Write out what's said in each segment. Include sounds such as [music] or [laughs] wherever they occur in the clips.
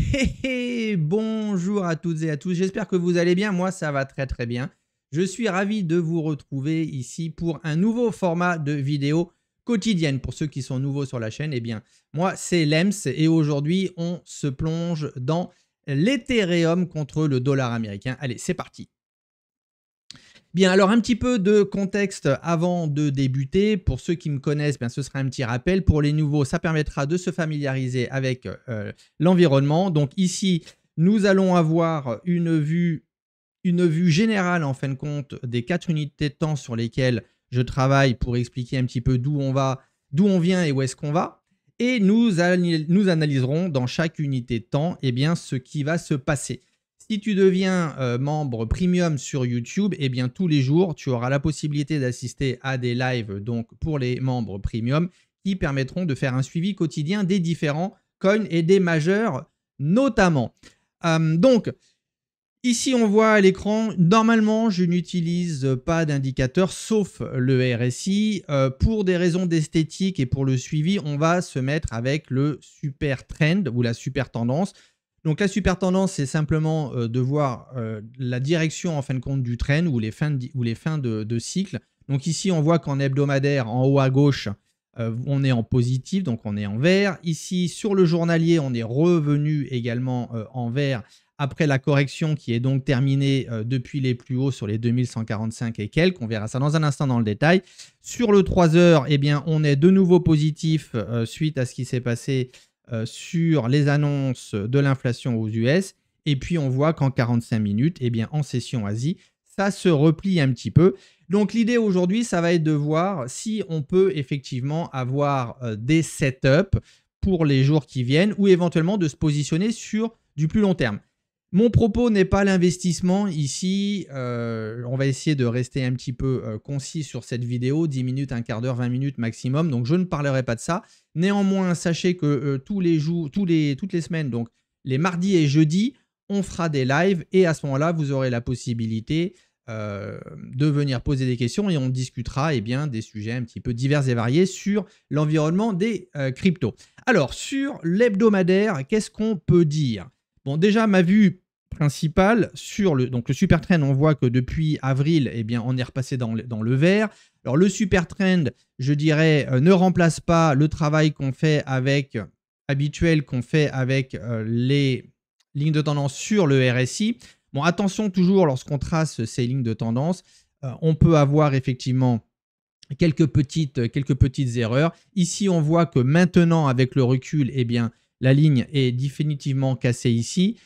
[laughs] bonjour à toutes et à tous, j'espère que vous allez bien, moi ça va très très bien. Je suis ravi de vous retrouver ici pour un nouveau format de vidéo quotidienne. Pour ceux qui sont nouveaux sur la chaîne, eh bien moi c'est Lems et aujourd'hui on se plonge dans l'Ethereum contre le dollar américain. Allez c'est parti Bien, alors un petit peu de contexte avant de débuter. Pour ceux qui me connaissent, bien, ce sera un petit rappel. Pour les nouveaux, ça permettra de se familiariser avec euh, l'environnement. Donc ici, nous allons avoir une vue, une vue générale, en fin de compte, des quatre unités de temps sur lesquelles je travaille pour expliquer un petit peu d'où on va, d'où on vient et où est-ce qu'on va. Et nous, analyserons dans chaque unité de temps eh bien, ce qui va se passer. Si tu deviens euh, membre premium sur YouTube, eh bien tous les jours, tu auras la possibilité d'assister à des lives donc pour les membres premium qui permettront de faire un suivi quotidien des différents coins et des majeurs notamment. Euh, donc, Ici, on voit à l'écran, normalement, je n'utilise pas d'indicateur sauf le RSI. Euh, pour des raisons d'esthétique et pour le suivi, on va se mettre avec le super trend ou la super tendance. Donc la super tendance, c'est simplement euh, de voir euh, la direction en fin de compte du train ou les fins de, ou les fins de, cycle. Donc ici, on voit qu'en hebdomadaire, en haut à gauche, euh, on est en positif, donc on est en vert. Ici, sur le journalier, on est revenu également en vert après la correction qui est donc terminée depuis les plus hauts sur les 2145 et quelques. On verra ça dans un instant dans le détail. Sur le 3 heures, eh bien, on est de nouveau positif suite à ce qui s'est passé euh, sur les annonces de l'inflation aux US. Et puis on voit qu'en 45 minutes, et eh bien, en session Asie, ça se replie un petit peu. Donc l'idée aujourd'hui, ça va être de voir si on peut effectivement avoir euh, des setups pour les jours qui viennent ou éventuellement de se positionner sur du plus long terme. Mon propos n'est pas l'investissement ici. Euh, on va essayer de rester un petit peu euh, concis sur cette vidéo, 10 minutes, un quart d'heure, 20 minutes maximum. Donc je ne parlerai pas de ça. Néanmoins, sachez que euh, tous les jours, tous les, toutes les semaines, donc les mardis et jeudis, on fera des lives et à ce moment-là, vous aurez la possibilité de venir poser des questions et on discutera eh bien, des sujets un petit peu divers et variés sur l'environnement des cryptos. Alors, sur l'hebdomadaire, qu'est-ce qu'on peut dire Bon, déjà, ma vue principale sur le, donc le super trend, on voit que depuis avril, eh bien, on est repassé dans le, dans le vert. Alors, le super trend, je dirais, euh, ne remplace pas le travail qu'on fait avec habituel qu'on fait avec euh, les lignes de tendance sur le RSI. Bon, attention toujours lorsqu'on trace ces lignes de tendance, euh, on peut avoir effectivement quelques petites, quelques petites erreurs. Ici, on voit que maintenant, avec le recul, eh bien, la ligne est définitivement cassée ici.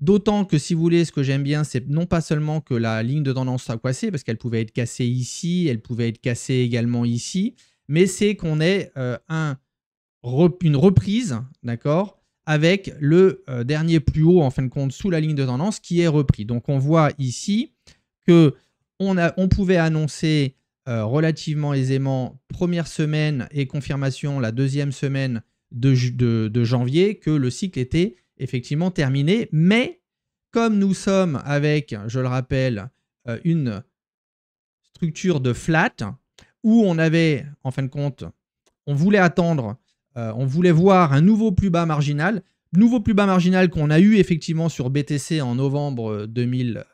D'autant que si vous voulez, ce que j'aime bien, c'est non pas seulement que la ligne de tendance soit cassée, parce qu'elle pouvait être cassée ici, elle pouvait être cassée également ici, mais c'est qu'on ait euh, une reprise, d'accord, avec le euh, dernier plus haut, en fin de compte, sous la ligne de tendance qui est repris. Donc on voit ici que on, pouvait annoncer euh, relativement aisément première semaine et confirmation la deuxième semaine de, janvier que le cycle était effectivement terminé. Mais comme nous sommes avec, je le rappelle, euh, une structure de flat, où on avait, en fin de compte, on voulait attendre, euh, on voulait voir un nouveau plus bas marginal, nouveau plus bas marginal qu'on a eu effectivement sur BTC en novembre 2022,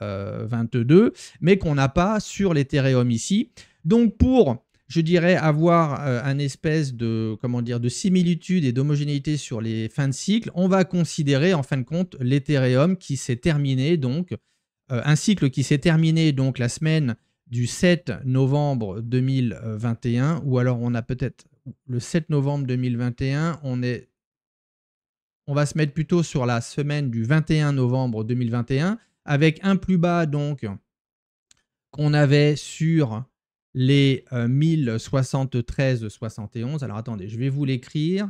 euh, mais qu'on n'a pas sur l'Ethereum ici. Donc pour je dirais, avoir une euh, un espèce de, comment dire, de similitude et d'homogénéité sur les fins de cycle, on va considérer en fin de compte l'Ethereum qui s'est terminé, donc euh, un cycle qui s'est terminé donc la semaine du 7 novembre 2021, ou alors on a peut-être le 7 novembre 2021, on est... On va se mettre plutôt sur la semaine du 21 novembre 2021, avec un plus bas donc qu'on avait sur les 1073.71, euh, 1073 Alors attendez, je vais vous l'écrire.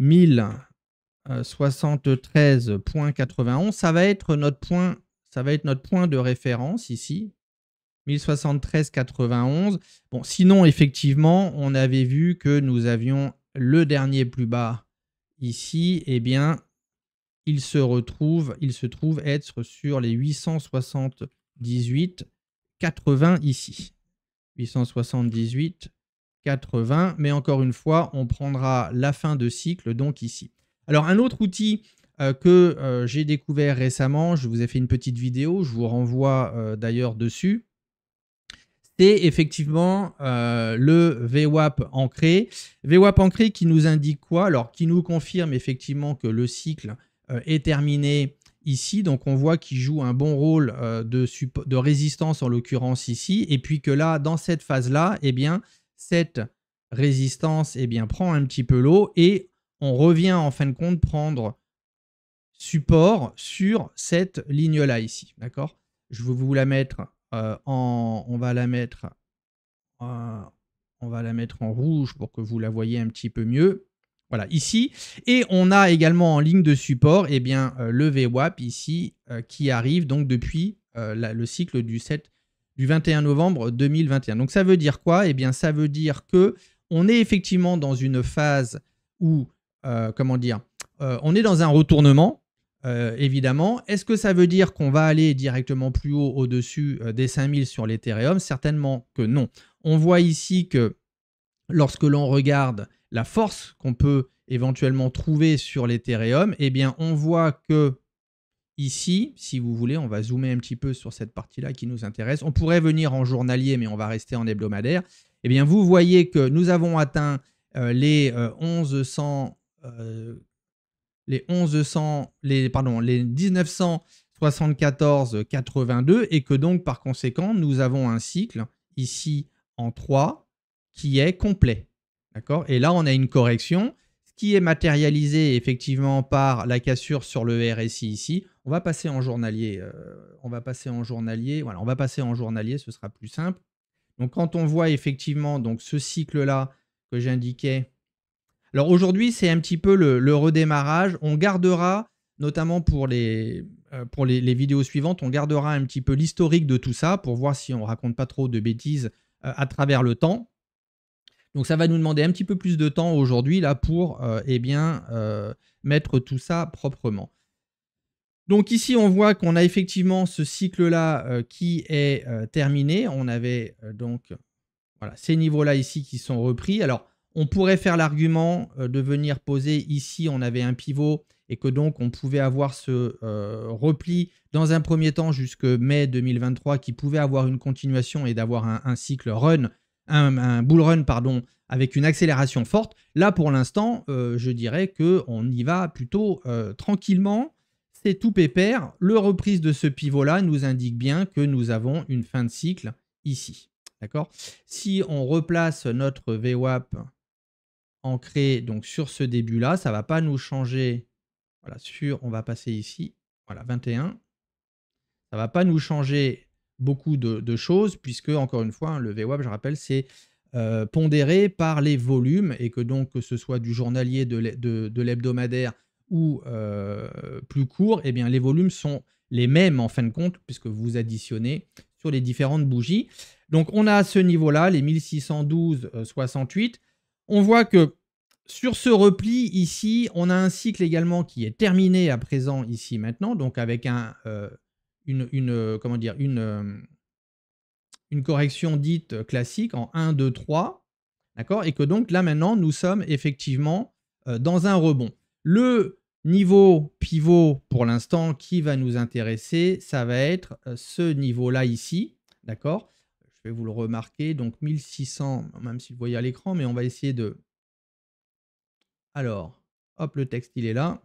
1073.91, ça va être notre point, ça va être notre point de référence ici. 1073.91. Bon, sinon effectivement, on avait vu que nous avions le dernier plus bas ici, eh bien, il se retrouve, il se trouve être sur les 878.80 80 ici. 878, 80. Mais encore une fois, on prendra la fin de cycle, donc ici. Alors, un autre outil euh, que euh, j'ai découvert récemment, je vous ai fait une petite vidéo, je vous renvoie euh, d'ailleurs dessus, c'est effectivement le VWAP ancré. VWAP ancré qui nous indique quoi Alors, qui nous confirme effectivement que le cycle est terminé ici. Donc on voit qu'il joue un bon rôle euh, de, de, résistance en l'occurrence ici. Et puis que là, dans cette phase-là, eh bien, cette résistance eh bien, prend un petit peu l'eau et on revient en fin de compte prendre support sur cette ligne-là ici. D'accord Je vais vous la mettre euh, en... On va la mettre... Euh, on va la mettre en rouge pour que vous la voyez un petit peu mieux. Voilà, ici. Et on a également en ligne de support et eh bien, euh, le VWAP ici euh, qui arrive donc depuis euh, le cycle du, 7, du 21 novembre 2021. Donc ça veut dire quoi Eh bien ça veut dire que on est effectivement dans une phase où, comment dire, on est dans un retournement, évidemment. Est-ce que ça veut dire qu'on va aller directement plus haut au-dessus des 5000 sur l'Ethereum Certainement que non. On voit ici que lorsque l'on regarde la force qu'on peut éventuellement trouver sur l'Ethereum, eh bien on voit que ici, si vous voulez, on va zoomer un petit peu sur cette partie-là qui nous intéresse. On pourrait venir en journalier, mais on va rester en hebdomadaire. Eh bien, vous voyez que nous avons atteint euh, les, 1100, euh, euh, les 1100, les pardon, les 1974-82 et que donc par conséquent, nous avons un cycle ici en 3, qui est complet. D'accord Et là, on a une correction, qui est matérialisée, effectivement par la cassure sur le RSI ici. On va passer en journalier. Euh, on va passer en journalier. Voilà, on va passer en journalier, ce sera plus simple. Donc quand on voit effectivement donc, ce cycle-là que j'indiquais. Alors aujourd'hui, c'est un petit peu le, redémarrage. On gardera, notamment pour les, euh, pour les, vidéos suivantes, on gardera un petit peu l'historique de tout ça pour voir si on raconte pas trop de bêtises euh, à travers le temps. Donc ça va nous demander un petit peu plus de temps aujourd'hui là pour euh, eh bien, euh, mettre tout ça proprement. Donc ici on voit qu'on a effectivement ce cycle là euh, qui est terminé. On avait donc voilà, ces niveaux là ici qui sont repris. Alors on pourrait faire l'argument de venir poser ici on avait un pivot et que donc on pouvait avoir ce repli dans un premier temps jusque mai 2023 qui pouvait avoir une continuation et d'avoir un cycle run un, bull run pardon, avec une accélération forte. Là, pour l'instant, euh, je dirais que on y va plutôt euh, tranquillement. C'est tout pépère. Le reprise de ce pivot-là nous indique bien que nous avons une fin de cycle ici. D'accord Si on replace notre VWAP ancré donc sur ce début-là, ça ne va pas nous changer. Voilà, sur, on va passer ici. Voilà, 21. Ça ne va pas nous changer beaucoup de, choses, puisque, encore une fois, hein, le VWAP, je rappelle, c'est euh, pondéré par les volumes, et que donc, que ce soit du journalier, de l'hebdomadaire ou euh, plus court, eh bien, les volumes sont les mêmes en fin de compte, puisque vous additionnez sur les différentes bougies. Donc, on a à ce niveau-là les 1612,68. Euh, on voit que sur ce repli ici, on a un cycle également qui est terminé à présent ici maintenant, donc avec un, une, euh, comment dire, une, euh, une correction dite classique en 1, 2, 3, d'accord Et que donc là maintenant, nous sommes effectivement euh, dans un rebond. Le niveau pivot pour l'instant qui va nous intéresser, ça va être ce niveau-là ici, d'accord Je vais vous le remarquer, donc 1600, même si vous voyez à l'écran, mais on va essayer de... Alors, hop, le texte, il est là.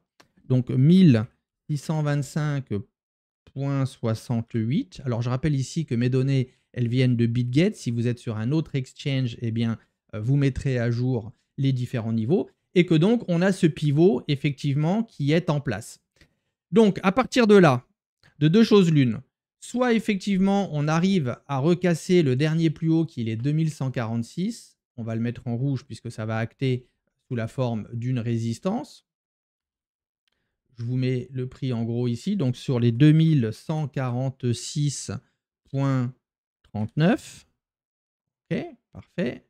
Donc 1625 68 Alors je rappelle ici que mes données, elles viennent de BitGet. Si vous êtes sur un autre exchange, eh bien, euh, vous mettrez à jour les différents niveaux. Et que donc, on a ce pivot, effectivement, qui est en place. Donc, à partir de là, de deux choses l'une, soit effectivement, on arrive à recasser le dernier plus haut, qui est 2146. On va le mettre en rouge puisque ça va acter sous la forme d'une résistance je vous mets le prix en gros ici. Donc sur les 2146.39. Ok, parfait.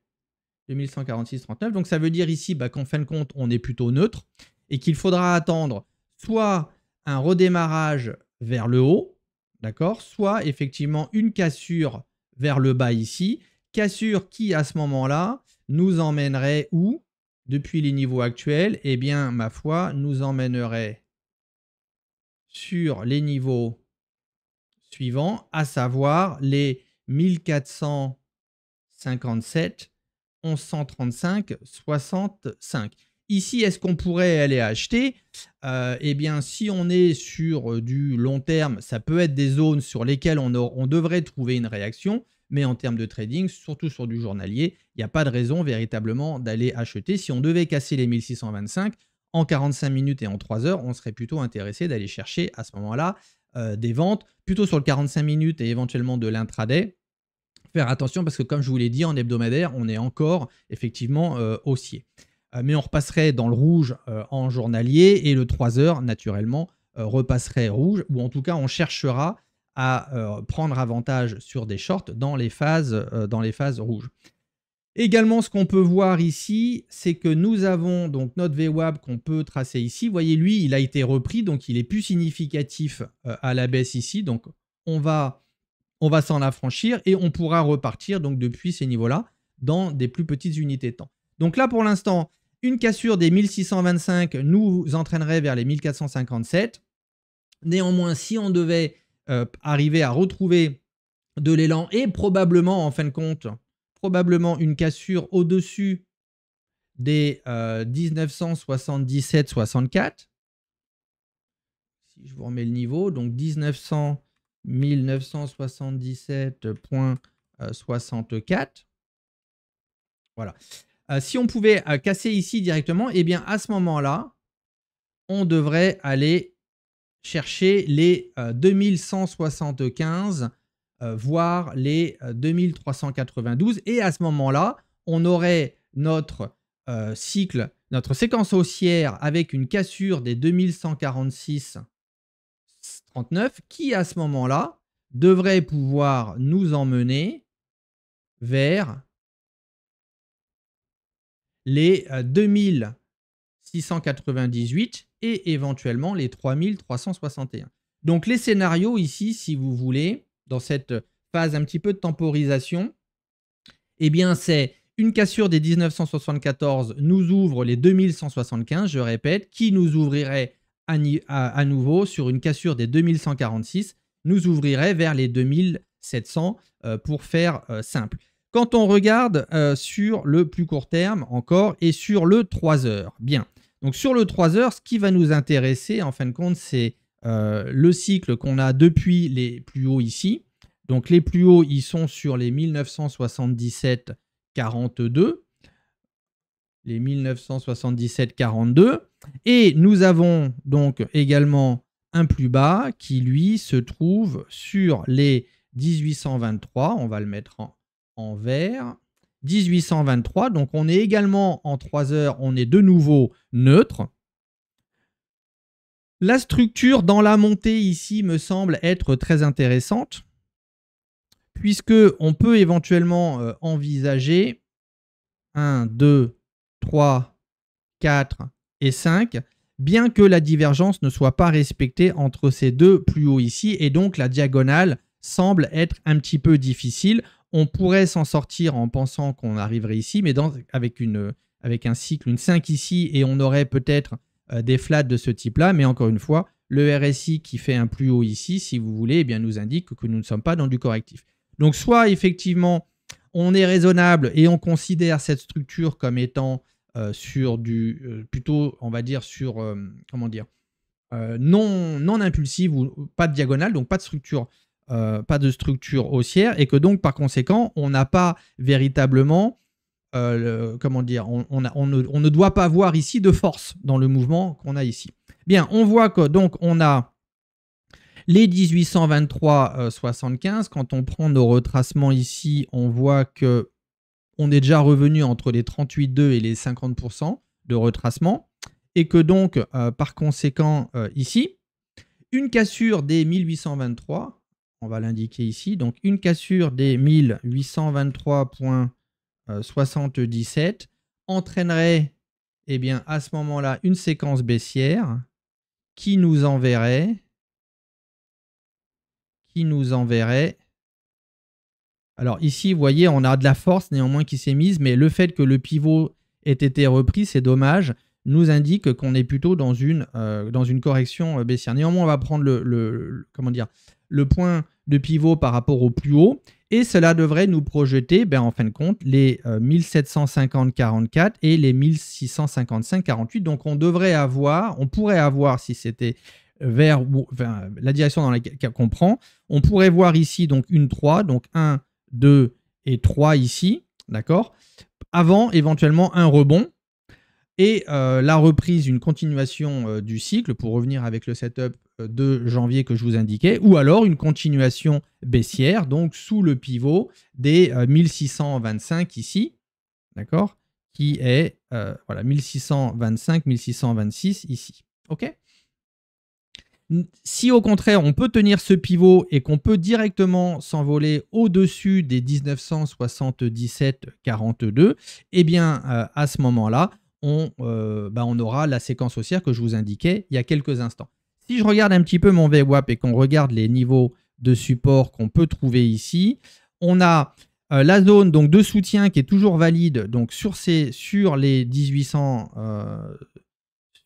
2146.39. Donc ça veut dire ici bah, qu'en fin de compte, on est plutôt neutre et qu'il faudra attendre soit un redémarrage vers le haut, d'accord, soit effectivement une cassure vers le bas ici. Cassure qui, à ce moment-là, nous emmènerait où depuis les niveaux actuels, eh bien, ma foi, nous emmènerait sur les niveaux suivants, à savoir les 1457, 1135, 65. Ici, est-ce qu'on pourrait aller acheter euh, Eh bien, si on est sur euh, du long terme, ça peut être des zones sur lesquelles on, on devrait trouver une réaction. Mais en termes de trading, surtout sur du journalier, il n'y a pas de raison véritablement d'aller acheter. Si on devait casser les 1625, en 45 minutes et en 3 heures, on serait plutôt intéressé d'aller chercher à ce moment-là euh, des ventes, plutôt sur le 45 minutes et éventuellement de l'intraday. Faire attention parce que comme je vous l'ai dit, en hebdomadaire, on est encore effectivement euh, haussier. Euh, mais on repasserait dans le rouge en journalier et le 3 heures, naturellement, repasserait rouge, ou en tout cas, on cherchera à prendre avantage sur des shorts dans les phases, dans les phases rouges. Également, ce qu'on peut voir ici, c'est que nous avons donc notre VWAP qu'on peut tracer ici. Vous voyez, lui, il a été repris, donc il est plus significatif euh, à la baisse ici. Donc, on va, on va s'en affranchir et on pourra repartir donc depuis ces niveaux-là dans des plus petites unités de temps. Donc là, pour l'instant, une cassure des 1625 nous entraînerait vers les 1457. Néanmoins, si on devait euh, arriver à retrouver de l'élan et probablement, en fin de compte, probablement une cassure au-dessus des euh, 1977-64. Si je vous remets le niveau, donc 1900 1977.64. Voilà. Euh, si on pouvait euh, casser ici directement, eh bien à ce moment-là, on devrait aller chercher les 2175 euh, euh, voir les 2392. Euh, et à ce moment-là, on aurait notre euh, cycle, notre séquence haussière avec une cassure des 2146 39 qui à ce moment-là devrait pouvoir nous emmener vers les 2698 et éventuellement les 3361. Donc les scénarios ici, si vous voulez, dans cette phase un petit peu de temporisation, eh bien c'est une cassure des 1974 nous ouvre les 2175, je répète, qui nous ouvrirait à, nouveau sur une cassure des 2146, nous ouvrirait vers les 2700 euh, pour faire euh, simple. Quand on regarde euh, sur le plus court terme encore et sur le 3 heures, bien. Donc sur le 3 heures, ce qui va nous intéresser en fin de compte, c'est euh, le cycle qu'on a depuis les plus hauts ici. Donc les plus hauts, ils sont sur les 1977-42. Les 1977-42. Et nous avons donc également un plus bas qui, lui, se trouve sur les 1823. On va le mettre en, en vert. 1823, donc on est également en 3 heures, on est de nouveau neutre. La structure dans la montée ici me semble être très intéressante puisque on peut éventuellement euh, envisager 1, 2, 3, 4 et 5, bien que la divergence ne soit pas respectée entre ces deux plus haut ici, et donc la diagonale semble être un petit peu difficile. On pourrait s'en sortir en pensant qu'on arriverait ici, mais avec, avec un cycle, une 5 ici, et on aurait peut-être euh, des flats de ce type-là, mais encore une fois, le RSI qui fait un plus haut ici, si vous voulez, eh bien, nous indique que nous ne sommes pas dans du correctif. Donc soit effectivement, on est raisonnable et on considère cette structure comme étant euh, sur du, euh, plutôt, on va dire, sur, comment dire, non, non impulsive ou pas de diagonale, donc pas de structure. pas de structure haussière et que donc par conséquent on n'a pas véritablement euh, comment dire, on, ne, doit pas voir ici de force dans le mouvement qu'on a ici. Bien, on voit que donc on a les 1823-75. Euh, Quand on prend nos retracements ici, on voit que on est déjà revenu entre les 38,2 et les 50% de retracement. Et que donc, euh, par conséquent, ici, une cassure des 1823, on va l'indiquer ici, donc une cassure des 1823. 77 euh, entraînerait eh bien, à ce moment-là une séquence baissière qui nous enverrait qui nous enverrait alors ici, vous voyez, on a de la force néanmoins qui s'est mise, mais le fait que le pivot ait été repris, c'est dommage, nous indique qu'on est plutôt dans une, euh, dans une correction euh, baissière. Néanmoins, on va prendre le comment dire, le point de pivot par rapport au plus haut. Et cela devrait nous projeter, ben, en fin de compte, les 1750-44 euh, et les 1655-48. Donc on devrait avoir, on pourrait avoir, si c'était vers, la direction dans laquelle on prend, on pourrait voir ici donc une 3, donc 1, 2 et 3 ici, d'accord Avant éventuellement un rebond, et euh, la reprise, une continuation euh, du cycle pour revenir avec le setup euh, de janvier que je vous indiquais, ou alors une continuation baissière, donc sous le pivot des 1625 ici, d'accord Qui est, voilà, 1625, 1626 ici, ok si au contraire on peut tenir ce pivot et qu'on peut directement s'envoler au-dessus des 1977-42, eh bien à ce moment-là, euh, bah, on, aura la séquence haussière que je vous indiquais il y a quelques instants. Si je regarde un petit peu mon VWAP et qu'on regarde les niveaux de support qu'on peut trouver ici, on a euh, la zone donc, de soutien qui est toujours valide donc sur, ces, sur les 1800, euh,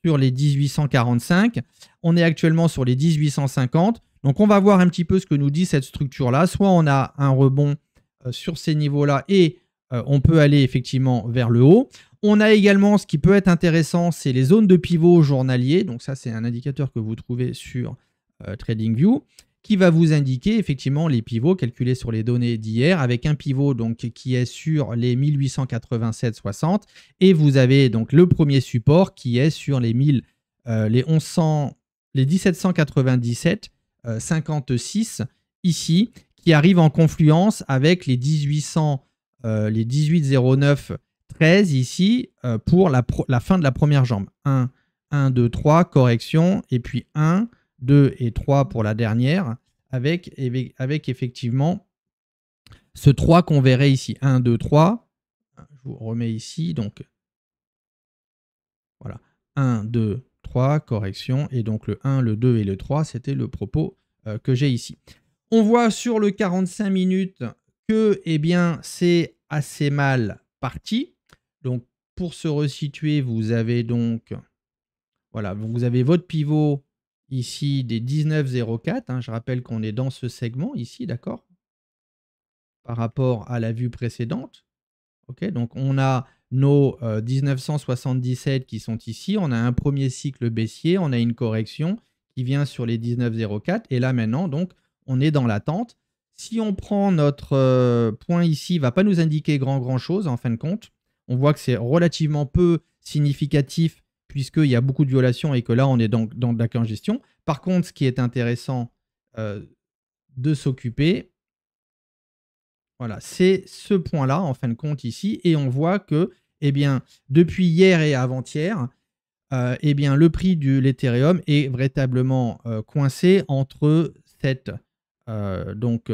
sur les 1845. On est actuellement sur les 1850. Donc on va voir un petit peu ce que nous dit cette structure-là. Soit on a un rebond sur ces niveaux-là et on peut aller effectivement vers le haut. On a également ce qui peut être intéressant, c'est les zones de pivot journalier. Donc ça, c'est un indicateur que vous trouvez sur euh, TradingView qui va vous indiquer effectivement les pivots calculés sur les données d'hier avec un pivot donc qui est sur les 1887,60 et vous avez donc le premier support qui est sur les 1000 1100 euh, les 1797 euh, ici qui arrive en confluence avec les 1800 les 1809 13 ici euh, pour la, fin de la première jambe. 1, 1, 2, 3, correction, et puis 1, 2 et 3 pour la dernière, avec, avec effectivement ce 3 qu'on verrait ici. 1, 2, 3, je vous remets ici, donc voilà, 1, 2, 3, correction, et donc le 1, le 2 et le 3, c'était le propos euh, que j'ai ici. On voit sur le 45 minutes que eh bien, c'est assez mal parti. Donc pour se resituer, vous avez donc voilà, vous avez votre pivot ici des 19,04. Hein, je rappelle qu'on est dans ce segment ici, d'accord Par rapport à la vue précédente. Ok, donc on a nos 1977 euh, qui sont ici. On a un premier cycle baissier, on a une correction qui vient sur les 19,04. Et là maintenant, donc, on est dans l'attente. Si on prend notre euh, point ici, il ne va pas nous indiquer grand grand chose en fin de compte on voit que c'est relativement peu significatif puisqu'il y a beaucoup de violations et que là, on est donc dans, de la congestion. Par contre, ce qui est intéressant euh, de s'occuper, voilà, c'est ce point-là, en fin de compte, ici. Et on voit que, eh bien, depuis hier et avant-hier, euh, eh bien, le prix de l'Ethereum est véritablement euh, coincé entre cette donc,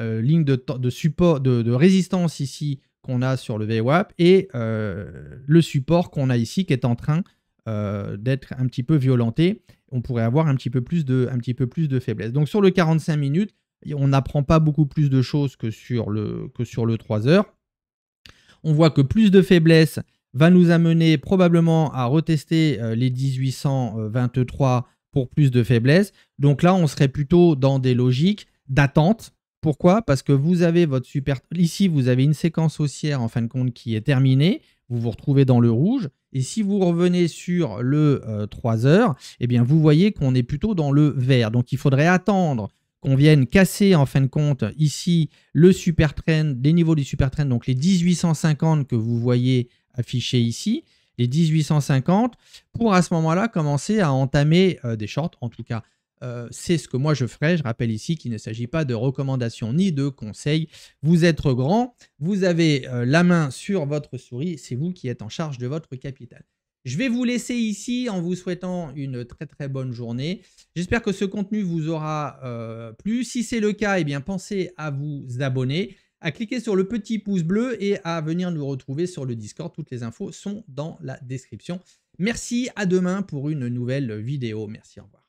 ligne de, support, de, résistance ici qu'on a sur le VWAP et euh, le support qu'on a ici qui est en train euh, d'être un petit peu violenté. On pourrait avoir un petit peu plus de, un petit peu plus de faiblesse. Donc sur le 45 minutes, on n'apprend pas beaucoup plus de choses que sur le, que sur le 3 heures. On voit que plus de faiblesse va nous amener probablement à retester euh, les 1823 pour plus de faiblesse. Donc là, on serait plutôt dans des logiques d'attente pourquoi Parce que vous avez votre super... Ici, vous avez une séquence haussière en fin de compte qui est terminée. Vous vous retrouvez dans le rouge. Et si vous revenez sur le 3 euh, heures, eh bien, vous voyez qu'on est plutôt dans le vert. Donc, il faudrait attendre qu'on vienne casser en fin de compte ici le super trend, les niveaux du super trend, donc les 1850 que vous voyez affichés ici, les 1850, pour à ce moment-là commencer à entamer euh, des shorts, en tout cas euh, c'est ce que moi je ferai. Je rappelle ici qu'il ne s'agit pas de recommandations ni de conseils. Vous êtes grand, vous avez euh, la main sur votre souris, c'est vous qui êtes en charge de votre capital. Je vais vous laisser ici en vous souhaitant une très très bonne journée. J'espère que ce contenu vous aura euh, plu. Si c'est le cas, eh bien, pensez à vous abonner, à cliquer sur le petit pouce bleu et à venir nous retrouver sur le Discord. Toutes les infos sont dans la description. Merci, à demain pour une nouvelle vidéo. Merci, au revoir.